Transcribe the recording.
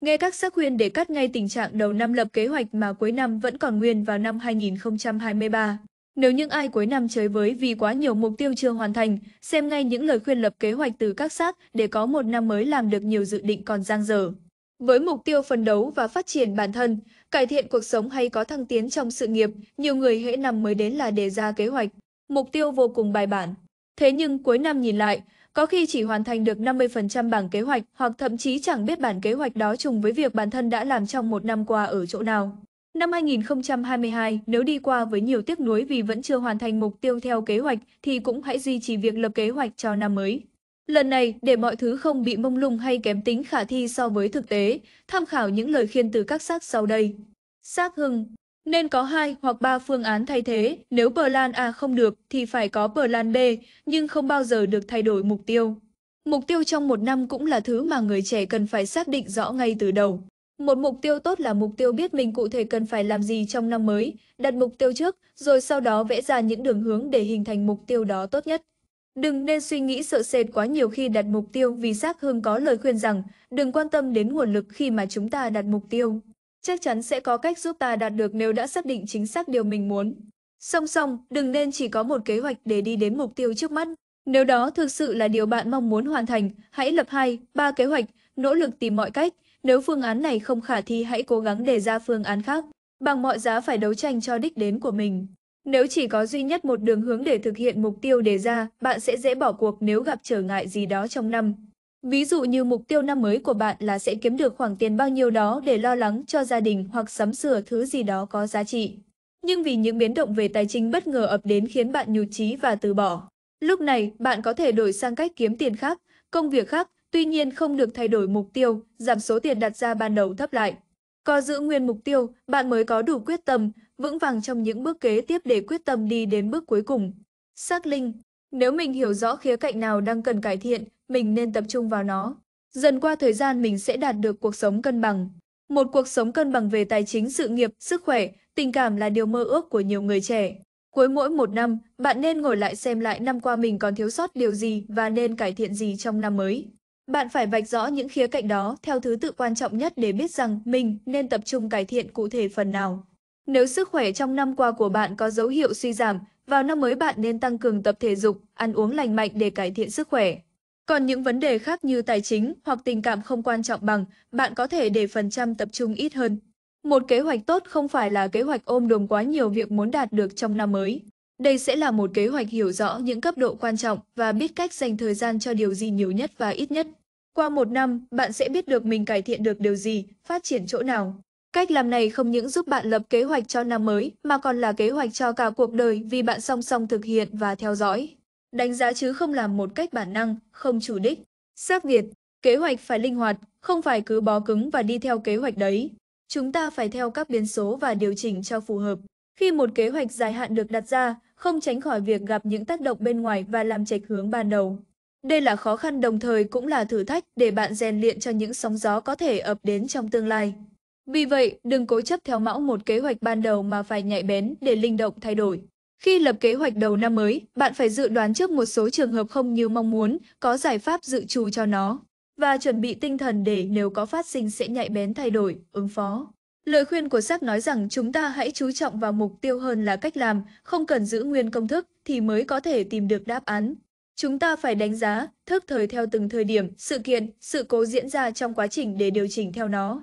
Nghe các sắc khuyên để cắt ngay tình trạng đầu năm lập kế hoạch mà cuối năm vẫn còn nguyên vào năm 2023. Nếu những ai cuối năm chơi với vì quá nhiều mục tiêu chưa hoàn thành, xem ngay những lời khuyên lập kế hoạch từ các sát để có một năm mới làm được nhiều dự định còn dang dở. Với mục tiêu phấn đấu và phát triển bản thân, cải thiện cuộc sống hay có thăng tiến trong sự nghiệp, nhiều người hễ năm mới đến là đề ra kế hoạch, mục tiêu vô cùng bài bản, Thế nhưng cuối năm nhìn lại, có khi chỉ hoàn thành được 50% bảng kế hoạch hoặc thậm chí chẳng biết bản kế hoạch đó trùng với việc bản thân đã làm trong một năm qua ở chỗ nào. Năm 2022, nếu đi qua với nhiều tiếc nuối vì vẫn chưa hoàn thành mục tiêu theo kế hoạch thì cũng hãy duy trì việc lập kế hoạch cho năm mới. Lần này, để mọi thứ không bị mông lung hay kém tính khả thi so với thực tế, tham khảo những lời khiên từ các sát sau đây. Sát hưng nên có hai hoặc ba phương án thay thế. Nếu plan A không được thì phải có plan B, nhưng không bao giờ được thay đổi mục tiêu. Mục tiêu trong một năm cũng là thứ mà người trẻ cần phải xác định rõ ngay từ đầu. Một mục tiêu tốt là mục tiêu biết mình cụ thể cần phải làm gì trong năm mới, đặt mục tiêu trước, rồi sau đó vẽ ra những đường hướng để hình thành mục tiêu đó tốt nhất. Đừng nên suy nghĩ sợ sệt quá nhiều khi đặt mục tiêu vì Sắc Hương có lời khuyên rằng đừng quan tâm đến nguồn lực khi mà chúng ta đặt mục tiêu chắc chắn sẽ có cách giúp ta đạt được nếu đã xác định chính xác điều mình muốn. Song song, đừng nên chỉ có một kế hoạch để đi đến mục tiêu trước mắt. Nếu đó thực sự là điều bạn mong muốn hoàn thành, hãy lập hai, ba kế hoạch, nỗ lực tìm mọi cách. Nếu phương án này không khả thi hãy cố gắng đề ra phương án khác, bằng mọi giá phải đấu tranh cho đích đến của mình. Nếu chỉ có duy nhất một đường hướng để thực hiện mục tiêu đề ra, bạn sẽ dễ bỏ cuộc nếu gặp trở ngại gì đó trong năm. Ví dụ như mục tiêu năm mới của bạn là sẽ kiếm được khoảng tiền bao nhiêu đó để lo lắng cho gia đình hoặc sắm sửa thứ gì đó có giá trị. Nhưng vì những biến động về tài chính bất ngờ ập đến khiến bạn nhụt chí và từ bỏ. Lúc này, bạn có thể đổi sang cách kiếm tiền khác, công việc khác, tuy nhiên không được thay đổi mục tiêu, giảm số tiền đặt ra ban đầu thấp lại. Có giữ nguyên mục tiêu, bạn mới có đủ quyết tâm, vững vàng trong những bước kế tiếp để quyết tâm đi đến bước cuối cùng. Xác linh Nếu mình hiểu rõ khía cạnh nào đang cần cải thiện, mình nên tập trung vào nó. Dần qua thời gian mình sẽ đạt được cuộc sống cân bằng. Một cuộc sống cân bằng về tài chính, sự nghiệp, sức khỏe, tình cảm là điều mơ ước của nhiều người trẻ. Cuối mỗi một năm, bạn nên ngồi lại xem lại năm qua mình còn thiếu sót điều gì và nên cải thiện gì trong năm mới. Bạn phải vạch rõ những khía cạnh đó theo thứ tự quan trọng nhất để biết rằng mình nên tập trung cải thiện cụ thể phần nào. Nếu sức khỏe trong năm qua của bạn có dấu hiệu suy giảm, vào năm mới bạn nên tăng cường tập thể dục, ăn uống lành mạnh để cải thiện sức khỏe. Còn những vấn đề khác như tài chính hoặc tình cảm không quan trọng bằng, bạn có thể để phần trăm tập trung ít hơn. Một kế hoạch tốt không phải là kế hoạch ôm đồm quá nhiều việc muốn đạt được trong năm mới. Đây sẽ là một kế hoạch hiểu rõ những cấp độ quan trọng và biết cách dành thời gian cho điều gì nhiều nhất và ít nhất. Qua một năm, bạn sẽ biết được mình cải thiện được điều gì, phát triển chỗ nào. Cách làm này không những giúp bạn lập kế hoạch cho năm mới mà còn là kế hoạch cho cả cuộc đời vì bạn song song thực hiện và theo dõi đánh giá chứ không làm một cách bản năng, không chủ đích. Xác Việt, kế hoạch phải linh hoạt, không phải cứ bó cứng và đi theo kế hoạch đấy. Chúng ta phải theo các biến số và điều chỉnh cho phù hợp. Khi một kế hoạch dài hạn được đặt ra, không tránh khỏi việc gặp những tác động bên ngoài và làm chệch hướng ban đầu. Đây là khó khăn đồng thời cũng là thử thách để bạn rèn luyện cho những sóng gió có thể ập đến trong tương lai. Vì vậy, đừng cố chấp theo mão một kế hoạch ban đầu mà phải nhạy bén để linh động thay đổi. Khi lập kế hoạch đầu năm mới, bạn phải dự đoán trước một số trường hợp không như mong muốn, có giải pháp dự trù cho nó và chuẩn bị tinh thần để nếu có phát sinh sẽ nhạy bén thay đổi, ứng phó. Lời khuyên của Sắc nói rằng chúng ta hãy chú trọng vào mục tiêu hơn là cách làm, không cần giữ nguyên công thức thì mới có thể tìm được đáp án. Chúng ta phải đánh giá, thức thời theo từng thời điểm, sự kiện, sự cố diễn ra trong quá trình để điều chỉnh theo nó.